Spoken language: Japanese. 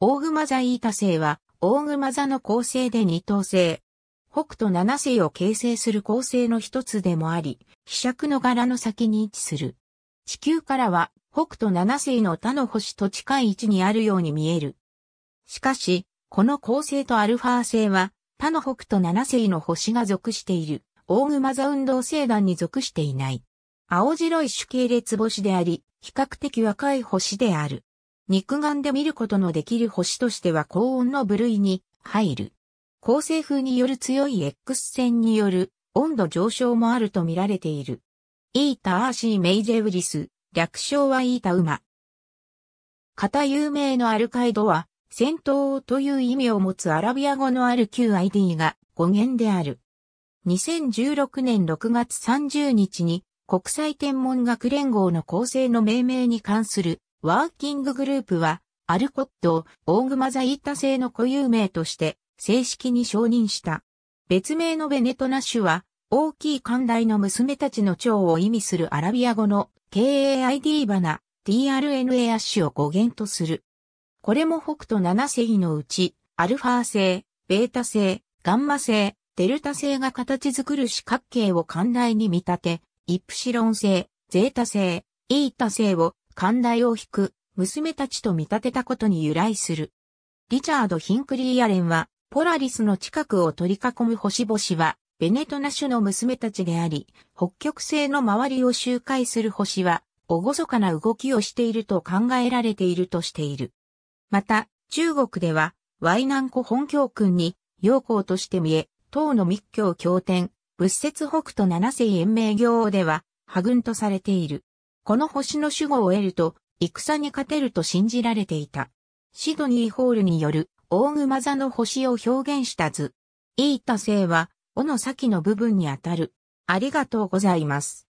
大熊座イータ星は、大熊座の構成で二等星。北斗七星を形成する構成の一つでもあり、飛尺の柄の先に位置する。地球からは、北斗七星の他の星と近い位置にあるように見える。しかし、この構成とアルファ星は、他の北斗七星の星が属している、大熊座運動星団に属していない。青白い主系列星であり、比較的若い星である。肉眼で見ることのできる星としては高温の部類に入る。高性風による強い X 線による温度上昇もあると見られている。イータ・アーシー・メイゼウリス、略称はイータ・ウマ。型有名のアルカイドは、戦闘という意味を持つアラビア語のある QID が語源である。2016年6月30日に国際天文学連合の構成の命名に関するワーキンググループは、アルコットをグマザイッタ製の固有名として正式に承認した。別名のベネトナ種は、大きい寛大の娘たちの蝶を意味するアラビア語の KAID バナ、TRNA アッシュを語源とする。これも北斗7世のうち、アルファ製、ベータ製、ガンマ製、デルタ製が形作る四角形を寛大に見立て、イプシロン製、ゼータ製、イータ製を寛大を引く、娘たちと見立てたことに由来する。リチャード・ヒンクリー・アレンは、ポラリスの近くを取り囲む星々は、ベネトナ種の娘たちであり、北極星の周りを周回する星は、おごそかな動きをしていると考えられているとしている。また、中国では、ワイナンコ本教訓に、陽光として見え、唐の密教経典、仏説北斗七世延命行では、破軍とされている。この星の守護を得ると、戦に勝てると信じられていた。シドニー・ホールによる、大熊座の星を表現した図。イータ星は、尾の先の部分にあたる。ありがとうございます。